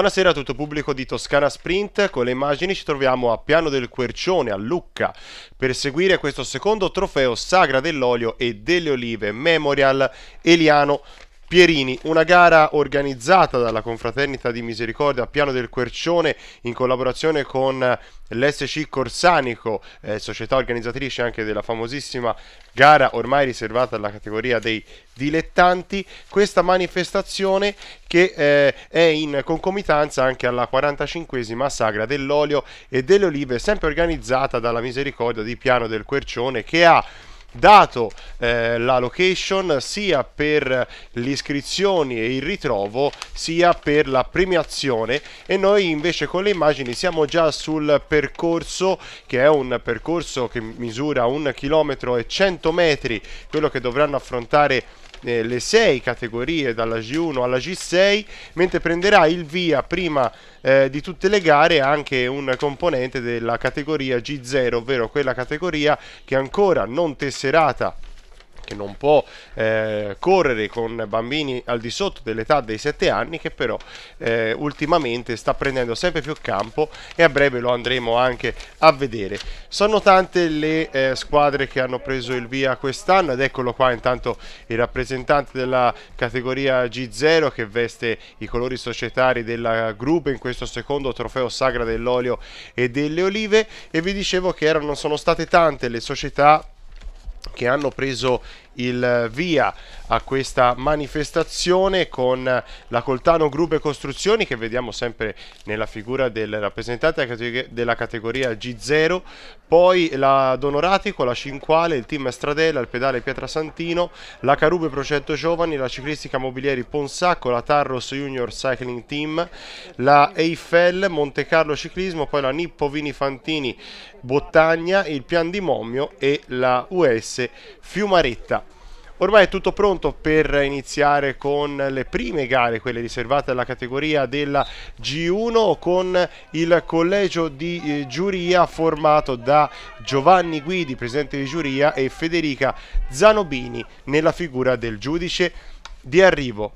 Buonasera a tutto pubblico di Toscana Sprint, con le immagini ci troviamo a Piano del Quercione a Lucca per seguire questo secondo trofeo Sagra dell'Olio e delle Olive Memorial Eliano Pierini, una gara organizzata dalla Confraternita di Misericordia a Piano del Quercione in collaborazione con l'SC Corsanico, eh, società organizzatrice anche della famosissima gara ormai riservata alla categoria dei dilettanti, questa manifestazione che eh, è in concomitanza anche alla 45esima sagra dell'olio e delle olive, sempre organizzata dalla Misericordia di Piano del Quercione che ha dato eh, la location sia per le iscrizioni e il ritrovo sia per la premiazione e noi invece con le immagini siamo già sul percorso che è un percorso che misura un chilometro e 100 metri quello che dovranno affrontare eh, le 6 categorie dalla G1 alla G6, mentre prenderà il via prima eh, di tutte le gare anche un componente della categoria G0, ovvero quella categoria che ancora non tesserata che non può eh, correre con bambini al di sotto dell'età dei 7 anni, che però eh, ultimamente sta prendendo sempre più campo e a breve lo andremo anche a vedere. Sono tante le eh, squadre che hanno preso il via quest'anno ed eccolo qua intanto il rappresentante della categoria G0 che veste i colori societari della Grube in questo secondo trofeo sagra dell'olio e delle olive e vi dicevo che erano, sono state tante le società che hanno preso il via a questa manifestazione con la Coltano Grube Costruzioni che vediamo sempre nella figura del rappresentante della categoria G0, poi la Donorati con la Cinquale, il team Stradella, il pedale Pietrasantino, la Carube Progetto Giovani, la ciclistica Mobilieri Ponsacco, la Tarros Junior Cycling Team, la Eiffel, Monte Carlo Ciclismo, poi la Nippo Vini Fantini Bottagna, il Pian di Mommio e la US Fiumaretta. Ormai è tutto pronto per iniziare con le prime gare, quelle riservate alla categoria della G1 con il collegio di eh, giuria formato da Giovanni Guidi, presidente di giuria, e Federica Zanobini nella figura del giudice di arrivo.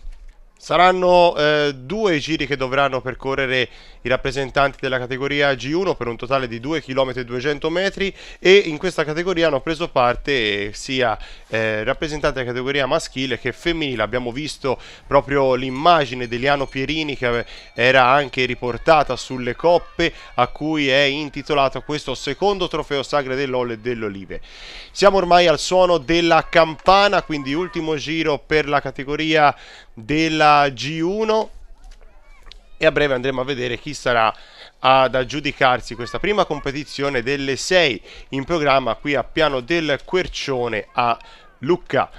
Saranno eh, due i giri che dovranno percorrere i rappresentanti della categoria G1 per un totale di 2 km 200 metri e in questa categoria hanno preso parte sia eh, rappresentanti della categoria maschile che femminile. Abbiamo visto proprio l'immagine di Liano Pierini che eh, era anche riportata sulle coppe a cui è intitolato questo secondo trofeo sagre dell'Ole e dell'Olive. Siamo ormai al suono della campana, quindi ultimo giro per la categoria della G1 e a breve andremo a vedere chi sarà ad aggiudicarsi questa prima competizione delle 6 in programma qui a Piano del Quercione a Lucca.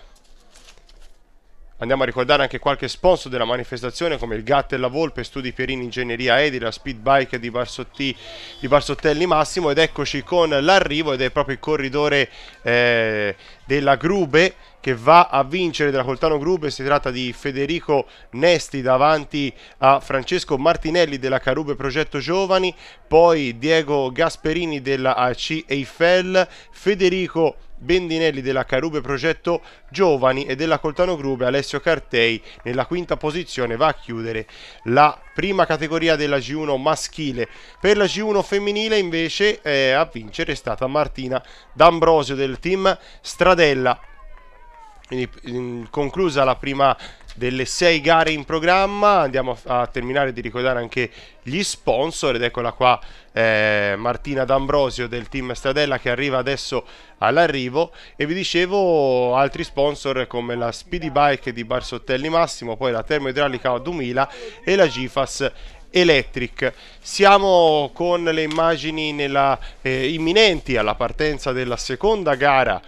Andiamo a ricordare anche qualche sponsor della manifestazione come il Gat e la Volpe, Studi Pierini Ingegneria Edi, la Speedbike di, Barsotti, di Barsottelli Massimo ed eccoci con l'arrivo ed è proprio il corridore eh, della Grube che va a vincere della Coltano Grube, si tratta di Federico Nesti davanti a Francesco Martinelli della Carube Progetto Giovani, poi Diego Gasperini della AC Eiffel, Federico Bendinelli della Carube Progetto Giovani e della Coltano Grube Alessio Cartei nella quinta posizione va a chiudere la prima categoria della G1 maschile. Per la G1 femminile invece eh, a vincere è stata Martina D'Ambrosio del team Stradella. Quindi, mm, conclusa la prima delle sei gare in programma. Andiamo a terminare di ricordare anche gli sponsor ed eccola qua eh, Martina D'Ambrosio del team Stradella che arriva adesso all'arrivo e vi dicevo altri sponsor come la Speedy Bike di Barsottelli Massimo, poi la Termoidraulica Dumila e la Gifas Electric. Siamo con le immagini nella, eh, imminenti alla partenza della seconda gara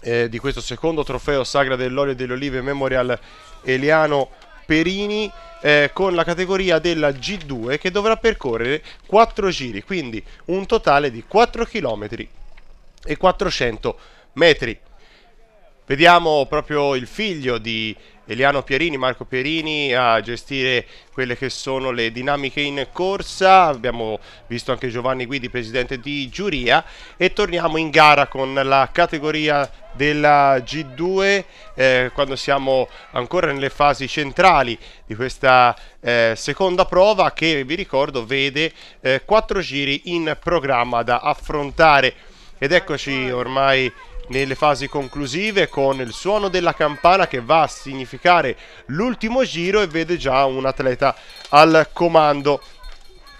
eh, di questo secondo trofeo Sagra dell'Olio e delle Olive Memorial Eliano Perini eh, con la categoria della G2 che dovrà percorrere 4 giri, quindi un totale di 4 km e 400 metri. Vediamo proprio il figlio di Eliano Pierini, Marco Pierini a gestire quelle che sono le dinamiche in corsa, abbiamo visto anche Giovanni Guidi, presidente di giuria e torniamo in gara con la categoria della G2 eh, quando siamo ancora nelle fasi centrali di questa eh, seconda prova che vi ricordo vede eh, quattro giri in programma da affrontare ed eccoci ormai nelle fasi conclusive con il suono della campana che va a significare l'ultimo giro e vede già un atleta al comando.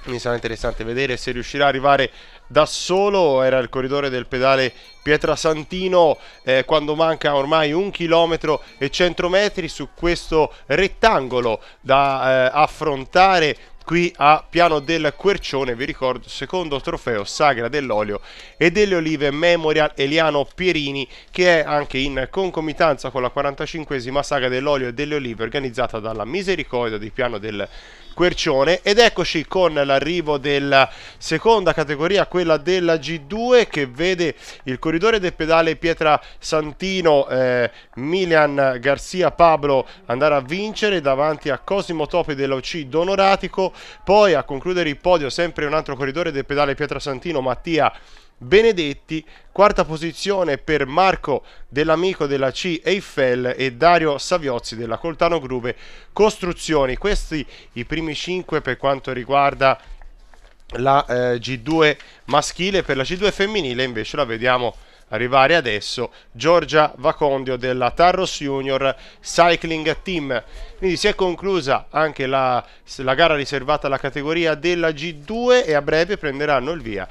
Mi sarà interessante vedere se riuscirà a arrivare da solo, era il corridore del pedale Pietrasantino eh, quando manca ormai un chilometro e cento metri su questo rettangolo da eh, affrontare qui a Piano del Quercione, vi ricordo, secondo trofeo Sagra dell'Olio e delle Olive Memorial Eliano Pierini, che è anche in concomitanza con la 45esima Sagra dell'Olio e delle Olive organizzata dalla Misericordia di Piano del Quercione Quercione ed eccoci con l'arrivo della seconda categoria, quella della G2 che vede il corridore del pedale Pietra Santino, eh, Milian Garcia Pablo andare a vincere davanti a Cosimo Topi dell'OC Donoratico, poi a concludere il podio sempre un altro corridore del pedale Pietra Santino Mattia Benedetti, quarta posizione per Marco dell'amico della C Eiffel e Dario Saviozzi della Coltano Grube Costruzioni. Questi i primi 5 per quanto riguarda la eh, G2 maschile, per la G2 femminile invece la vediamo arrivare adesso Giorgia Vacondio della Tarros Junior Cycling Team. Quindi si è conclusa anche la, la, gara riservata alla categoria della G2 e a breve prenderanno il via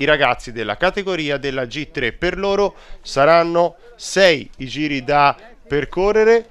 i ragazzi della categoria della G3. Per loro saranno 6 i giri da percorrere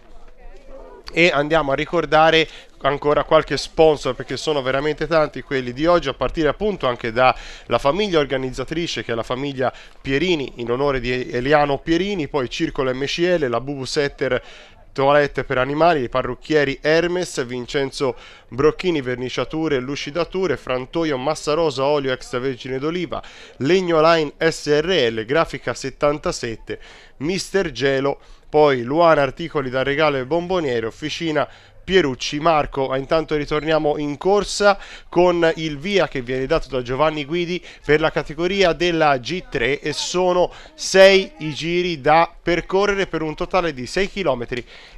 e andiamo a ricordare ancora qualche sponsor perché sono veramente tanti quelli di oggi a partire appunto anche dalla famiglia organizzatrice che è la famiglia Pierini in onore di Eliano Pierini poi Circolo MCL, la Bubu Setter toilette per animali, parrucchieri Hermes, Vincenzo Brocchini, verniciature, e lucidature, frantoio, massarosa, olio extravergine d'oliva, legno line SRL, grafica 77, mister gelo, poi Luana articoli da regalo e bomboniere, officina Pierucci. Marco, intanto ritorniamo in corsa con il via che viene dato da Giovanni Guidi per la categoria della G3 e sono 6 i giri da percorrere per un totale di 6 km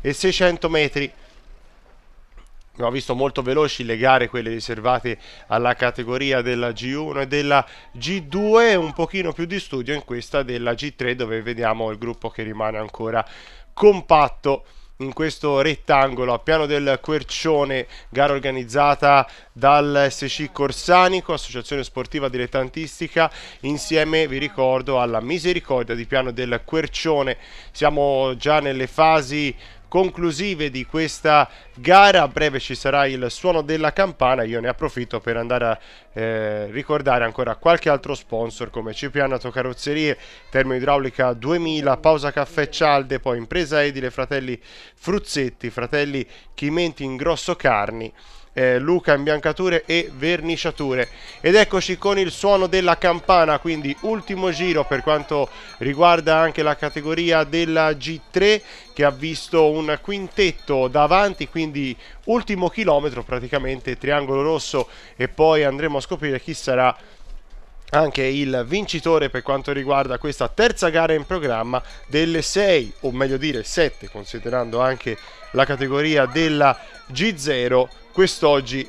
e 600 metri. Abbiamo visto molto veloci le gare, quelle riservate alla categoria della G1 e della G2, e un pochino più di studio in questa della G3 dove vediamo il gruppo che rimane ancora compatto in questo rettangolo a piano del Quercione, gara organizzata dal SC Corsanico, associazione sportiva dilettantistica, insieme vi ricordo alla misericordia di piano del Quercione. Siamo già nelle fasi conclusive di questa gara. A breve ci sarà il suono della campana. Io ne approfitto per andare a eh, ricordare ancora qualche altro sponsor come Cipriano Carrozzerie, Termoidraulica 2000, Pausa Caffè Cialde, poi Impresa Edile, Fratelli Fruzzetti, Fratelli Chimenti in Grosso Carni eh, Luca imbiancature e verniciature ed eccoci con il suono della campana quindi ultimo giro per quanto riguarda anche la categoria della G3 che ha visto un quintetto davanti quindi ultimo chilometro praticamente triangolo rosso e poi andremo a scoprire chi sarà anche il vincitore per quanto riguarda questa terza gara in programma delle 6 o meglio dire 7 considerando anche la categoria della G0 quest'oggi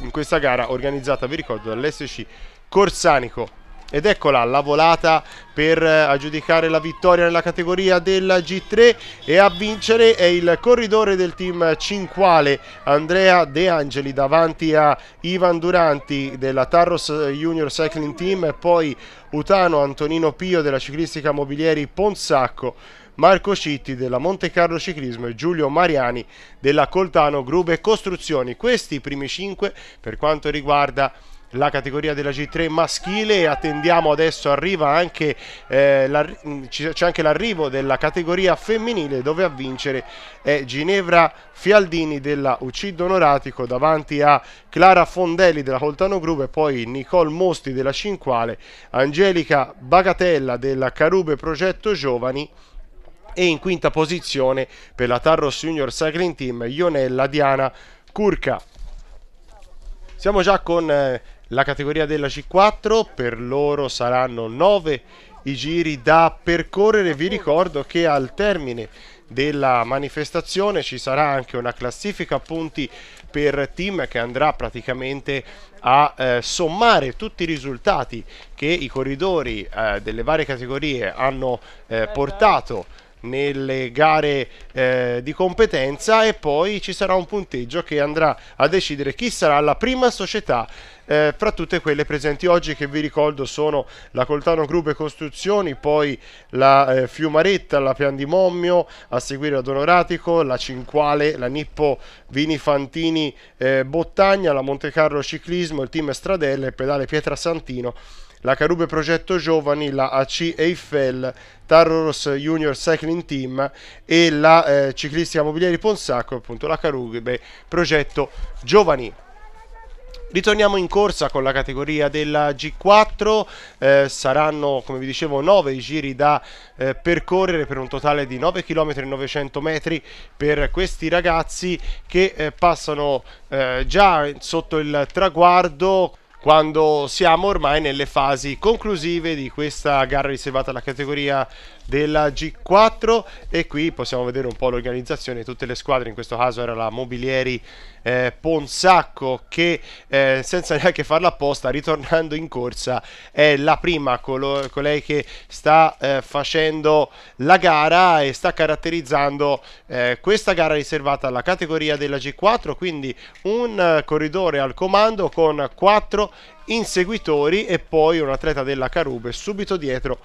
in questa gara organizzata, vi ricordo, dall'SC Corsanico. Ed eccola la volata per eh, aggiudicare la vittoria nella categoria della G3 e a vincere è il corridore del team Cinquale Andrea De Angeli davanti a Ivan Duranti della Tarros Junior Cycling Team e poi Utano Antonino Pio della ciclistica Mobilieri Ponsacco Marco Citti della Monte Carlo Ciclismo e Giulio Mariani della Coltano Grube Costruzioni. Questi i primi 5 per quanto riguarda la categoria della G3 maschile attendiamo adesso arriva anche eh, mm, c'è anche l'arrivo della categoria femminile dove a vincere è Ginevra Fialdini della Uccido Onoratico davanti a Clara Fondelli della Coltano Group e poi Nicole Mosti della Cinquale, Angelica Bagatella della Carube Progetto Giovani e in quinta posizione per la Tarros Junior Cycling Team Ionella Diana Curca. Siamo già con eh, la categoria della C4, per loro saranno 9 i giri da percorrere, vi ricordo che al termine della manifestazione ci sarà anche una classifica punti per team che andrà praticamente a eh, sommare tutti i risultati che i corridori eh, delle varie categorie hanno eh, portato nelle gare eh, di competenza e poi ci sarà un punteggio che andrà a decidere chi sarà la prima società eh, fra tutte quelle presenti oggi che vi ricordo sono la Coltano Group e Costruzioni, poi la eh, Fiumaretta, la Pian di Mommio, a seguire la Donoratico, la Cinquale, la Nippo Vini Fantini eh, Bottagna, la Monte Carlo Ciclismo, il team Stradella e il pedale Pietra Santino la Carube Progetto Giovani, la AC Eiffel, Tarros Junior Cycling Team e la eh, Ciclistica Mobiliari Ponsacco, appunto la Carube Progetto Giovani. Ritorniamo in corsa con la categoria della G4, eh, saranno come vi dicevo 9 i giri da eh, percorrere per un totale di 9 km e 900 metri per questi ragazzi che eh, passano eh, già sotto il traguardo quando siamo ormai nelle fasi conclusive di questa gara riservata alla categoria della G4 e qui possiamo vedere un po' l'organizzazione di tutte le squadre, in questo caso era la Mobilieri eh, Ponsacco che eh, senza neanche farla apposta ritornando in corsa è la prima, col colei che sta eh, facendo la gara e sta caratterizzando eh, questa gara riservata alla categoria della G4, quindi un corridore al comando con quattro inseguitori e poi un atleta della Carube subito dietro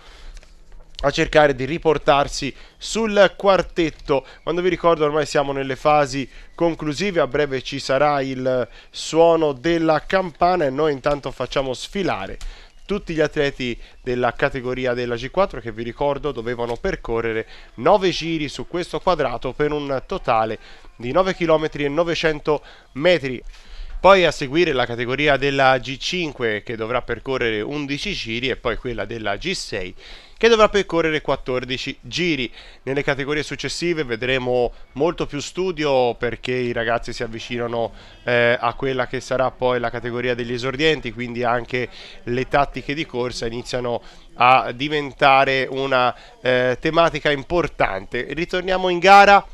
a cercare di riportarsi sul quartetto. Quando vi ricordo ormai siamo nelle fasi conclusive, a breve ci sarà il suono della campana e noi intanto facciamo sfilare tutti gli atleti della categoria della G4 che vi ricordo dovevano percorrere 9 giri su questo quadrato per un totale di 9 km e 900 metri. Poi a seguire la categoria della G5 che dovrà percorrere 11 giri e poi quella della G6 che dovrà percorrere 14 giri. Nelle categorie successive vedremo molto più studio perché i ragazzi si avvicinano eh, a quella che sarà poi la categoria degli esordienti, quindi anche le tattiche di corsa iniziano a diventare una eh, tematica importante. Ritorniamo in gara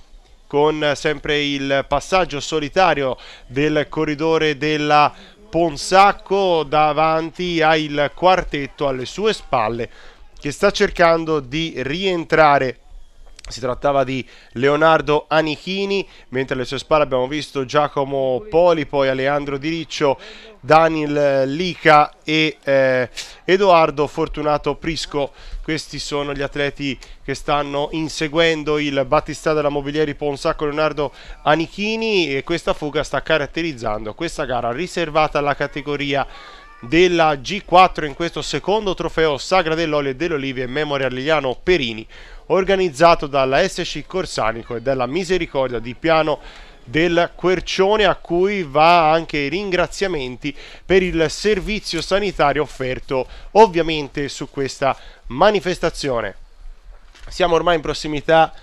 con sempre il passaggio solitario del corridore della Ponsacco davanti al quartetto alle sue spalle che sta cercando di rientrare si trattava di Leonardo Anichini, mentre alle sue spalle abbiamo visto Giacomo Poli, poi Aleandro Di Riccio, Daniel eh, Lica e eh, Edoardo Fortunato Prisco. Questi sono gli atleti che stanno inseguendo il Battistà della Mobilieri Ponsacco Leonardo Anichini e questa fuga sta caratterizzando questa gara riservata alla categoria della G4 in questo secondo trofeo Sagra dell'Olio e dell'Olive Memorial Liliano Perini organizzato dalla SC Corsanico e dalla Misericordia di Piano del Quercione a cui va anche i ringraziamenti per il servizio sanitario offerto ovviamente su questa manifestazione. Siamo ormai in prossimità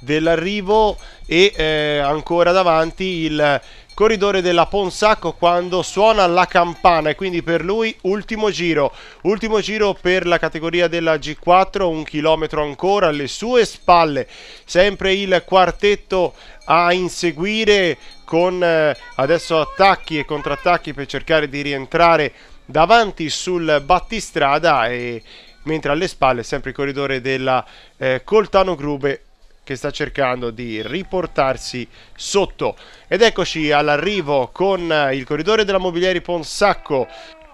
dell'arrivo e eh, ancora davanti il corridore della Ponsacco quando suona la campana e quindi per lui ultimo giro ultimo giro per la categoria della G4 un chilometro ancora alle sue spalle sempre il quartetto a inseguire con eh, adesso attacchi e contrattacchi per cercare di rientrare davanti sul battistrada e mentre alle spalle sempre il corridore della eh, Coltano Grube che sta cercando di riportarsi sotto. Ed eccoci all'arrivo con eh, il corridore della Mobilieri Ponsacco.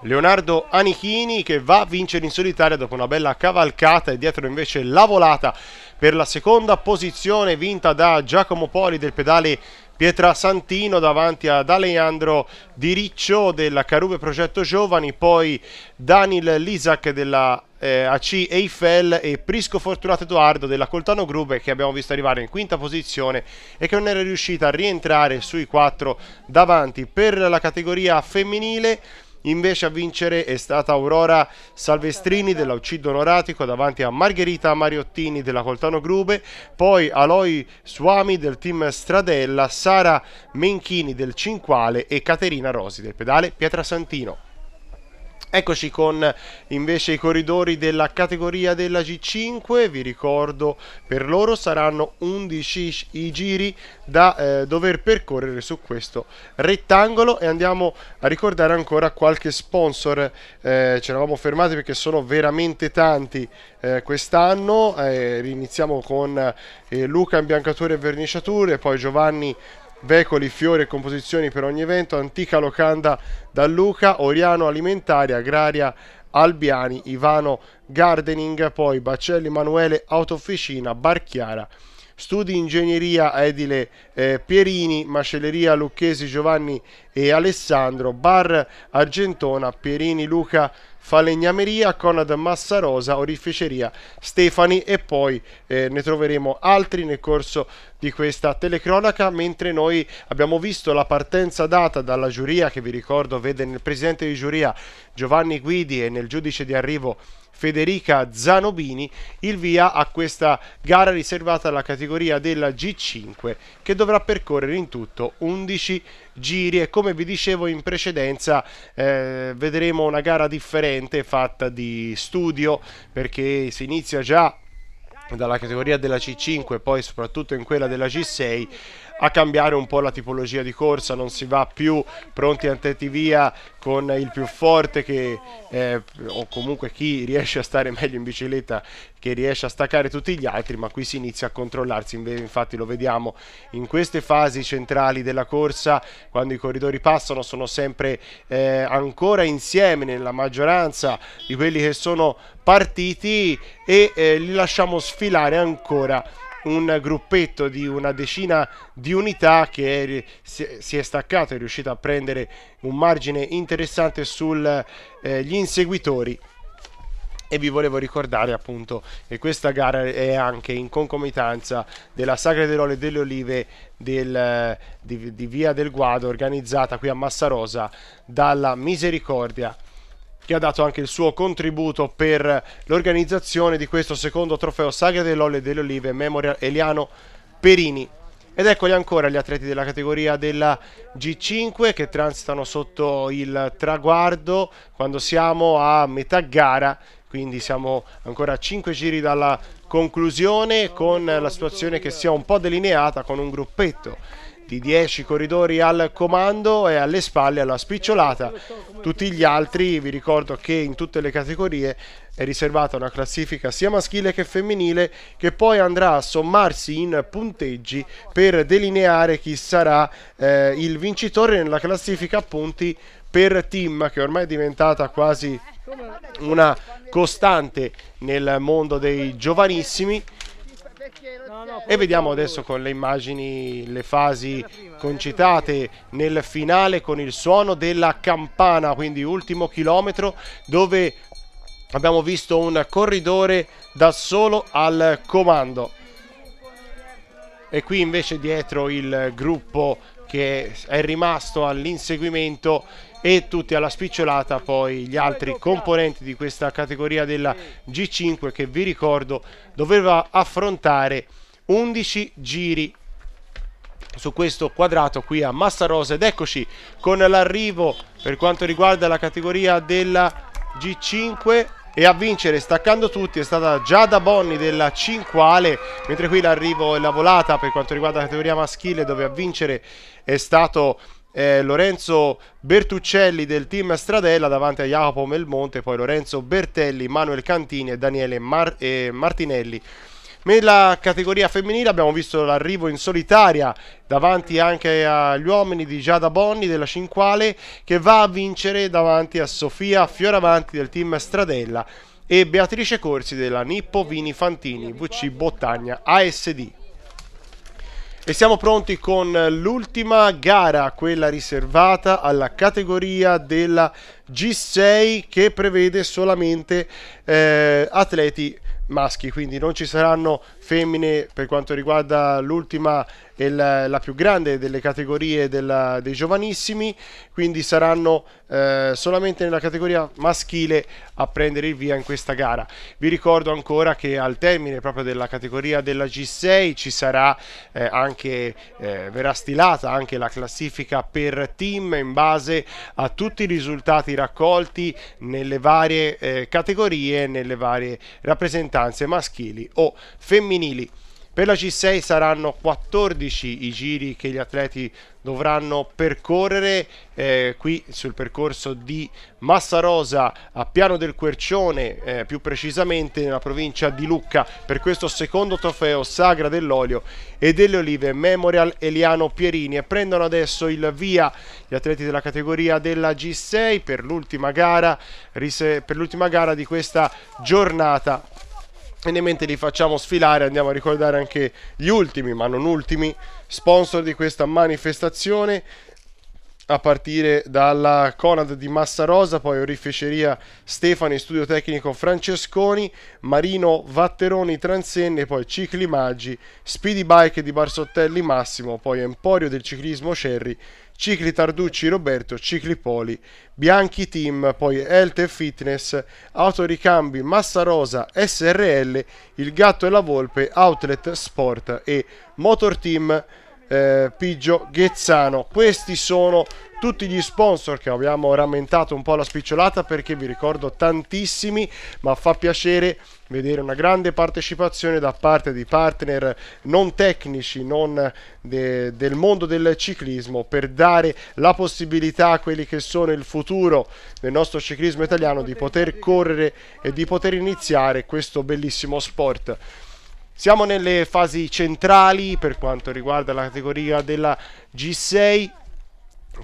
Leonardo Anichini che va a vincere in solitaria dopo una bella cavalcata e dietro invece la volata per la seconda posizione vinta da Giacomo Poli del pedale Pietrasantino davanti ad Alejandro Di Riccio della Carube Progetto Giovani, poi Daniel Lisac della eh, AC Eiffel e Prisco Fortunato Edoardo della Coltano Grube che abbiamo visto arrivare in quinta posizione e che non era riuscita a rientrare sui quattro davanti per la categoria femminile. Invece a vincere è stata Aurora Salvestrini della UC Donoratico davanti a Margherita Mariottini della Coltano Grube, poi Aloy Suami del team Stradella, Sara Menchini del Cinquale e Caterina Rosi del pedale Pietrasantino. Eccoci con invece i corridori della categoria della G5, vi ricordo per loro saranno 11 i giri da eh, dover percorrere su questo rettangolo e andiamo a ricordare ancora qualche sponsor, eh, ci eravamo fermati perché sono veramente tanti eh, quest'anno, eh, iniziamo con eh, Luca Imbiancature e Verniciature, poi Giovanni Vecoli, fiori e composizioni per ogni evento, antica locanda da Luca, Oriano alimentare, agraria Albiani, Ivano Gardening, poi Baccelli Emanuele, Autofficina, Barchiara, studi ingegneria Edile eh, Pierini, macelleria Lucchesi Giovanni e Alessandro, bar Argentona, Pierini Luca Falegnameria, Conad Massarosa, Orificeria, Stefani e poi eh, ne troveremo altri nel corso di questa telecronaca mentre noi abbiamo visto la partenza data dalla giuria che vi ricordo vede nel presidente di giuria Giovanni Guidi e nel giudice di arrivo Federica Zanobini il via a questa gara riservata alla categoria della G5 che dovrà percorrere in tutto 11 giri e come vi dicevo in precedenza eh, vedremo una gara differente fatta di studio perché si inizia già dalla categoria della C5 poi soprattutto in quella della g 6 a cambiare un po' la tipologia di corsa, non si va più pronti a via con il più forte che, eh, o comunque chi riesce a stare meglio in bicicletta che riesce a staccare tutti gli altri, ma qui si inizia a controllarsi, infatti lo vediamo in queste fasi centrali della corsa, quando i corridori passano sono sempre eh, ancora insieme nella maggioranza di quelli che sono partiti e eh, li lasciamo sfilare ancora un gruppetto di una decina di unità che è, si è staccato, è riuscito a prendere un margine interessante sugli eh, inseguitori e vi volevo ricordare appunto che questa gara è anche in concomitanza della Sagra dell'Olio e delle Olive del, di, di Via del Guado organizzata qui a Massarosa dalla Misericordia che ha dato anche il suo contributo per l'organizzazione di questo secondo trofeo Sagra dell'Olle e delle Olive Memorial Eliano Perini. Ed eccoli ancora gli atleti della categoria della G5 che transitano sotto il traguardo quando siamo a metà gara, quindi siamo ancora a 5 giri dalla conclusione con la situazione che si è un po' delineata con un gruppetto di 10 corridori al comando e alle spalle alla spicciolata. Tutti gli altri, vi ricordo che in tutte le categorie è riservata una classifica sia maschile che femminile che poi andrà a sommarsi in punteggi per delineare chi sarà eh, il vincitore nella classifica punti per team che ormai è diventata quasi una costante nel mondo dei giovanissimi e vediamo adesso con le immagini le fasi concitate nel finale con il suono della campana, quindi ultimo chilometro dove abbiamo visto un corridore da solo al comando. E qui invece dietro il gruppo che è rimasto all'inseguimento e tutti alla spicciolata poi gli altri componenti di questa categoria della G5 che vi ricordo doveva affrontare 11 giri su questo quadrato qui a Massa Rosa ed eccoci con l'arrivo per quanto riguarda la categoria della G5 e a vincere staccando tutti è stata Giada Bonni della Cinquale mentre qui l'arrivo e la volata per quanto riguarda la categoria maschile dove a vincere è stato eh, Lorenzo Bertuccelli del team Stradella davanti a Jacopo Melmonte, poi Lorenzo Bertelli, Manuel Cantini e Daniele Mar eh, Martinelli. Nella categoria femminile abbiamo visto l'arrivo in solitaria davanti anche agli uomini di Giada Bonni della Cinquale che va a vincere davanti a Sofia Fioravanti del team Stradella e Beatrice Corsi della Nippo Vini Fantini VC Bottagna ASD. E siamo pronti con l'ultima gara, quella riservata alla categoria della G6 che prevede solamente eh, atleti maschi, quindi non ci saranno femmine per quanto riguarda l'ultima e la, la, più grande delle categorie della, dei giovanissimi, quindi saranno eh, solamente nella categoria maschile a prendere il via in questa gara. Vi ricordo ancora che al termine proprio della categoria della G6 ci sarà eh, anche, eh, verrà stilata anche la classifica per team in base a tutti i risultati raccolti nelle varie eh, categorie, nelle varie rappresentanze maschili o femminili femminili. Per la C6 saranno 14 i giri che gli atleti dovranno percorrere eh, qui sul percorso di Massarosa a Piano del Quercione, eh, più precisamente nella provincia di Lucca, per questo secondo trofeo Sagra dell'Olio e delle Olive Memorial Eliano Pierini. E prendono adesso il via gli atleti della categoria della G6 per l'ultima gara, per l'ultima gara di questa giornata e nei li facciamo sfilare, andiamo a ricordare anche gli ultimi, ma non ultimi, sponsor di questa manifestazione, a partire dalla Conad di Massarosa, poi Orificeria Stefani, Studio Tecnico Francesconi, Marino Vatteroni Transenne, poi Cicli Maggi, Speedy Bike di Barsottelli Massimo, poi Emporio del Ciclismo Cerri, Cicli Tarducci Roberto, Cicli Poli, Bianchi Team, poi Health Fitness, Autoricambi Massa Rosa, SRL, Il Gatto e la Volpe, Outlet Sport e Motor Team eh, Piggio Ghezzano. Questi sono tutti gli sponsor che abbiamo rammentato un po' la spicciolata perché vi ricordo tantissimi, ma fa piacere vedere una grande partecipazione da parte di partner non tecnici, non de, del mondo del ciclismo, per dare la possibilità a quelli che sono il futuro del nostro ciclismo italiano di poter correre e di poter iniziare questo bellissimo sport. Siamo nelle fasi centrali per quanto riguarda la categoria della G6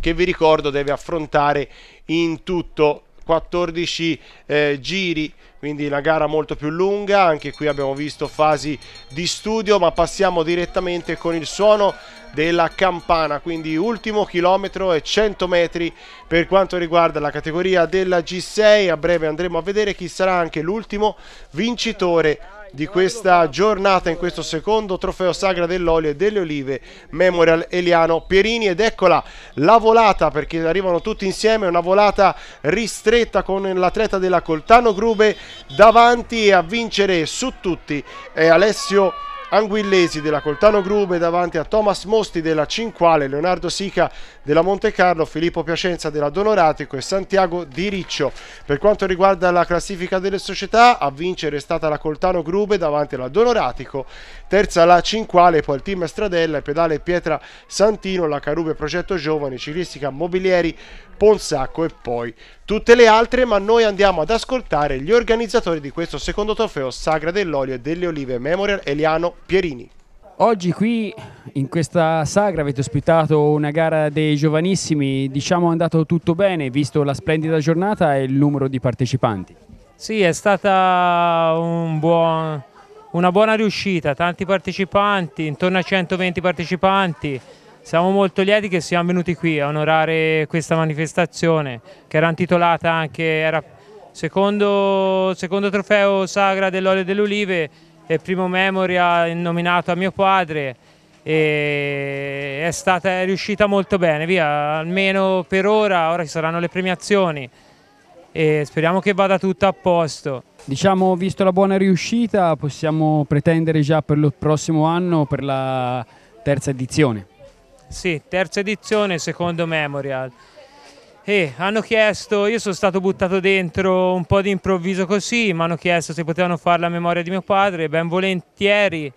che vi ricordo deve affrontare in tutto 14 eh, giri, quindi la gara molto più lunga, anche qui abbiamo visto fasi di studio, ma passiamo direttamente con il suono della campana, quindi ultimo chilometro e 100 metri per quanto riguarda la categoria della G6, a breve andremo a vedere chi sarà anche l'ultimo vincitore di questa giornata in questo secondo trofeo sagra dell'olio e delle olive Memorial Eliano Pierini ed eccola la volata perché arrivano tutti insieme una volata ristretta con l'atleta della Coltano Grube davanti a vincere su tutti è Alessio Anguillesi della Coltano Grube davanti a Thomas Mosti della Cinquale, Leonardo Sica della Monte Carlo, Filippo Piacenza della Donoratico e Santiago Di Riccio. Per quanto riguarda la classifica delle società, a vincere è stata la Coltano Grube davanti alla Donoratico, terza la Cinquale, poi il team Stradella, il pedale Pietra Santino, la Carube Progetto Giovani, Cilistica Mobilieri Ponsacco e poi tutte le altre, ma noi andiamo ad ascoltare gli organizzatori di questo secondo trofeo Sagra dell'Olio e delle Olive Memorial, Eliano Pierini. Oggi qui in questa sagra avete ospitato una gara dei giovanissimi, diciamo è andato tutto bene visto la splendida giornata e il numero di partecipanti. Sì, è stata un buon, una buona riuscita, tanti partecipanti, intorno a 120 partecipanti, siamo molto lieti che siamo venuti qui a onorare questa manifestazione che era intitolata anche, era secondo, secondo trofeo sagra dell'olio delle olive e primo memoria nominato a mio padre e è, stata, è riuscita molto bene, via, almeno per ora, ora ci saranno le premiazioni e speriamo che vada tutto a posto. Diciamo, visto la buona riuscita, possiamo pretendere già per il prossimo anno, per la terza edizione. Sì, terza edizione, secondo Memorial. E hanno chiesto, io sono stato buttato dentro un po' di improvviso così, mi hanno chiesto se potevano fare la memoria di mio padre, ben volentieri.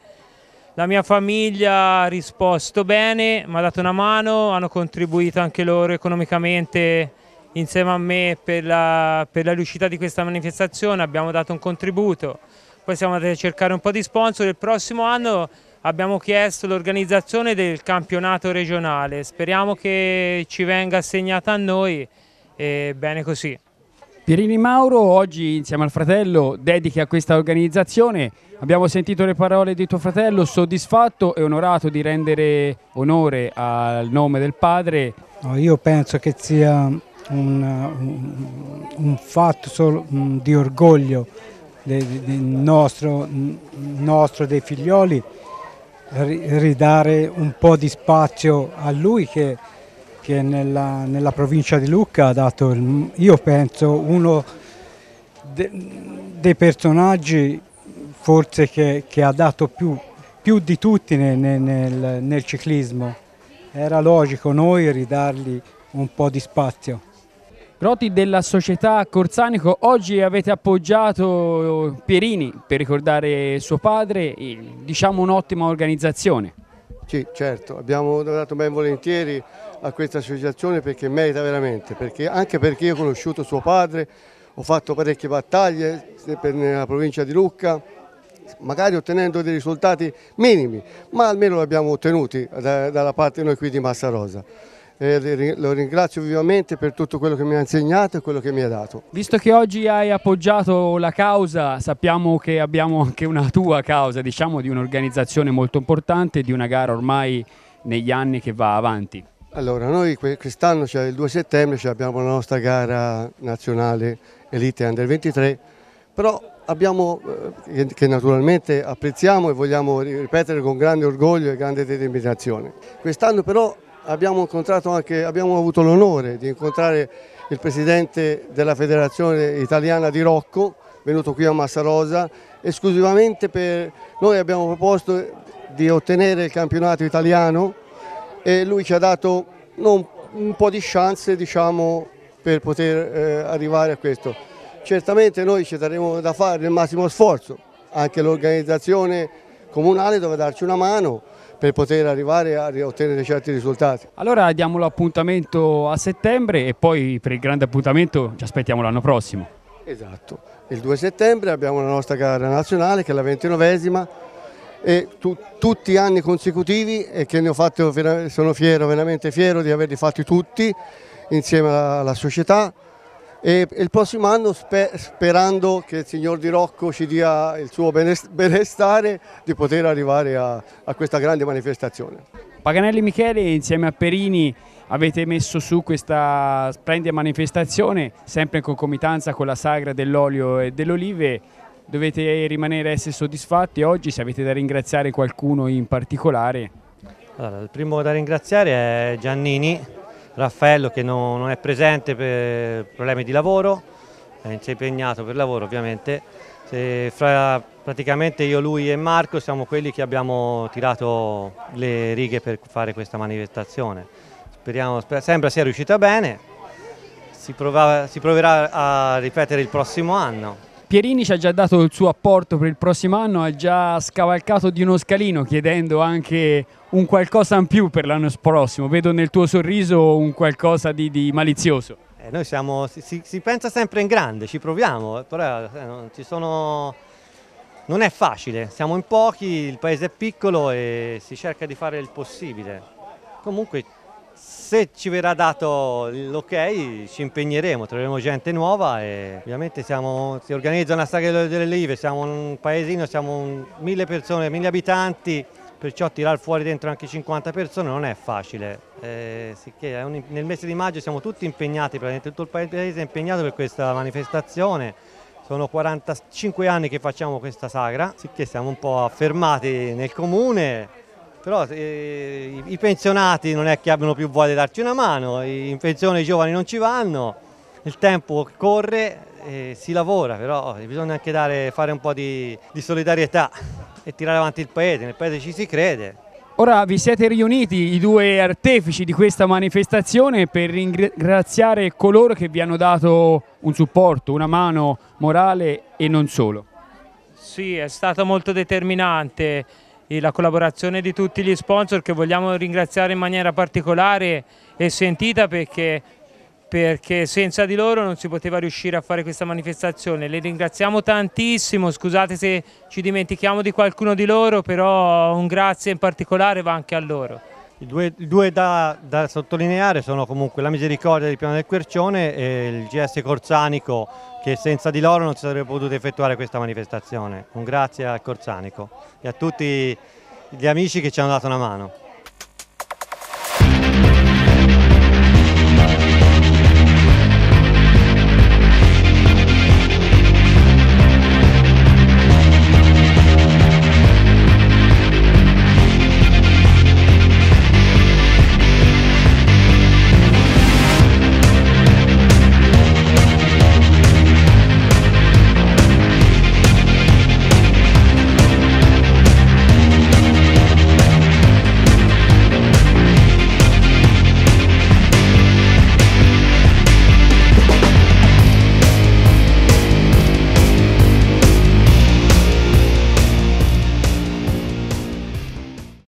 La mia famiglia ha risposto bene, mi ha dato una mano, hanno contribuito anche loro economicamente insieme a me per la, per la riuscita di questa manifestazione, abbiamo dato un contributo. Poi siamo andati a cercare un po' di sponsor, il prossimo anno abbiamo chiesto l'organizzazione del campionato regionale, speriamo che ci venga assegnata a noi e bene così. Pierini Mauro oggi insieme al fratello dedichi a questa organizzazione, abbiamo sentito le parole di tuo fratello, soddisfatto e onorato di rendere onore al nome del padre. No, io penso che sia un, un, un fatto solo, um, di orgoglio del, del nostro, mm, nostro, dei figlioli ridare un po' di spazio a lui che, che nella, nella, provincia di Lucca ha dato, il, io penso, uno de, dei personaggi forse che, che ha dato più, più di tutti nel, nel, nel ciclismo. Era logico noi ridargli un po' di spazio. Roti della società Corzanico, oggi avete appoggiato Pierini per ricordare suo padre, diciamo un'ottima organizzazione. Sì, certo, abbiamo dato ben volentieri a questa associazione perché merita veramente, perché, anche perché io ho conosciuto suo padre, ho fatto parecchie battaglie nella provincia di Lucca, magari ottenendo dei risultati minimi, ma almeno li abbiamo ottenuti da, dalla parte noi qui di Massa Rosa. Eh, lo ringrazio vivamente per tutto quello che mi ha insegnato e quello che mi ha dato. Visto che oggi hai appoggiato la causa, sappiamo che abbiamo anche una tua causa, diciamo di un'organizzazione molto importante, di una gara ormai negli anni che va avanti. Allora, noi quest'anno, cioè il 2 settembre, cioè abbiamo la nostra gara nazionale Elite Under 23, però abbiamo, eh, che naturalmente apprezziamo e vogliamo ripetere con grande orgoglio e grande determinazione. Quest'anno però abbiamo, anche, abbiamo avuto l'onore di incontrare il presidente della federazione italiana di Rocco, venuto qui a Massarosa, esclusivamente per noi abbiamo proposto di ottenere il campionato italiano e lui ci ha dato non, un po' di chance diciamo, per poter eh, arrivare a questo. Certamente noi ci daremo da fare il massimo sforzo, anche l'organizzazione comunale dovrà darci una mano, per poter arrivare a ottenere certi risultati. Allora diamo l'appuntamento a settembre e poi per il grande appuntamento ci aspettiamo l'anno prossimo. Esatto, il 2 settembre abbiamo la nostra gara nazionale che è la 29esima e tu, tutti anni consecutivi e che ne ho fatto, sono fiero, veramente fiero di averli fatti tutti insieme alla, alla società e il prossimo anno, sper sperando che il signor Di Rocco ci dia il suo benestare, di poter arrivare a, a questa grande manifestazione. Paganelli Michele insieme a Perini avete messo su questa splendida manifestazione, sempre in concomitanza con la sagra dell'olio e delle olive. Dovete rimanere essere soddisfatti oggi, se avete da ringraziare qualcuno in particolare. Allora, il primo da ringraziare è Giannini, Raffaello che non, non è presente per problemi di lavoro, è impegnato per lavoro ovviamente. Se fra praticamente io, lui e Marco siamo quelli che abbiamo tirato le righe per fare questa manifestazione. Speriamo, sper sembra sia riuscita bene, si, prova, si proverà a ripetere il prossimo anno. Pierini ci ha già dato il suo apporto per il prossimo anno, ha già scavalcato di uno scalino chiedendo anche un qualcosa in più per l'anno prossimo. Vedo nel tuo sorriso un qualcosa di, di malizioso. Eh, noi siamo, si, si, pensa sempre in grande, ci proviamo, però eh, non, sono, non è facile, siamo in pochi, il paese è piccolo e si cerca di fare il possibile. Comunque se ci verrà dato l'ok ci impegneremo, troveremo gente nuova e ovviamente siamo, si organizza una sagra delle live, siamo un paesino, siamo un, mille persone, mille abitanti, perciò tirare fuori dentro anche 50 persone non è facile. Eh, sicché un, nel mese di maggio siamo tutti impegnati, praticamente tutto il paese è impegnato per questa manifestazione. Sono 45 anni che facciamo questa sagra, sicché siamo un po' affermati nel comune però eh, i pensionati non è che abbiano più voglia di darci una mano, in pensione i giovani non ci vanno, il tempo corre, eh, si lavora, però bisogna anche dare, fare un po' di, di solidarietà e tirare avanti il paese, nel paese ci si crede. Ora vi siete riuniti i due artefici di questa manifestazione per ringraziare coloro che vi hanno dato un supporto, una mano morale e non solo. Sì, è stato molto determinante la collaborazione di tutti gli sponsor che vogliamo ringraziare in maniera particolare e sentita perché, perché senza di loro non si poteva riuscire a fare questa manifestazione. Le ringraziamo tantissimo, scusate se ci dimentichiamo di qualcuno di loro, però un grazie in particolare va anche a loro. I due, due da, da, sottolineare sono comunque la misericordia di Piano del Quercione e il GS Corsanico che senza di loro non si sarebbe potuto effettuare questa manifestazione. Un grazie al Corsanico e a tutti gli amici che ci hanno dato una mano.